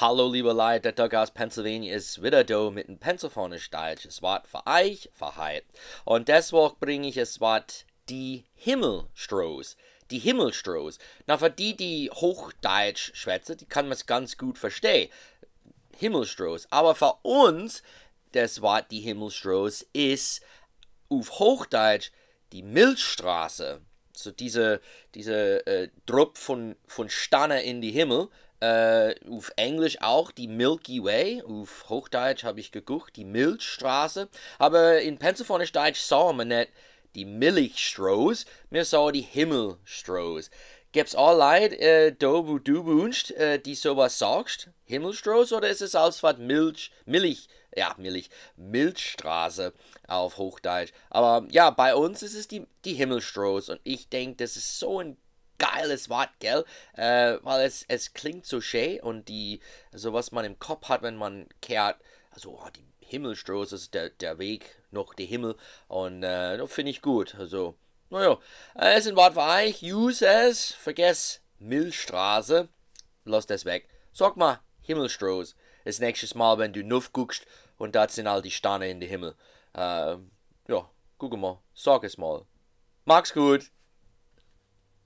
Hallo liebe Leute, der Doc aus Pennsylvania ist wieder da mit einem pennsylvanisch-deutsches Wort für euch, für heute. Und deswegen bringe ich das Wort die Himmelstrohs. Die Himmelstrohs. Na, für die, die Hochdeutsch schwätzen, die kann man es ganz gut verstehen. Himmelstrohs. Aber für uns, das Wort die Himmelstrohs ist auf Hochdeutsch die Milchstraße. So diese, diese äh, Drupp von, von Stanne in die Himmel äh, auf Englisch auch die Milky Way, auf Hochdeutsch habe ich geguckt, die Milchstraße. Aber in Pennsylvania Deutsch sahen wir nicht die Milchstraße, wir sahen die Himmelstraße. Gibt's auch Leute, äh, da wo du wünschst, äh, die sowas sagst, Himmelstraße, oder ist es Ausfahrt Milch, Milch, ja, Milch, Milchstraße auf Hochdeutsch. Aber ja, bei uns ist es die, die Himmelstraße und ich denke, das ist so ein geiles Wort, gell? Äh, weil es, es klingt so schön und die, also was man im Kopf hat, wenn man kehrt, also oh, die Himmelstroß ist der, der Weg, noch der Himmel und äh, das finde ich gut. Also, naja, äh, es ist ein Wort für euch, use es, vergess Milchstraße, lass das weg. Sag mal Himmelstroß, das nächste Mal, wenn du nuff guckst und da sind all die Sterne in den Himmel. Äh, ja, guck mal, sag es mal. Mach's gut!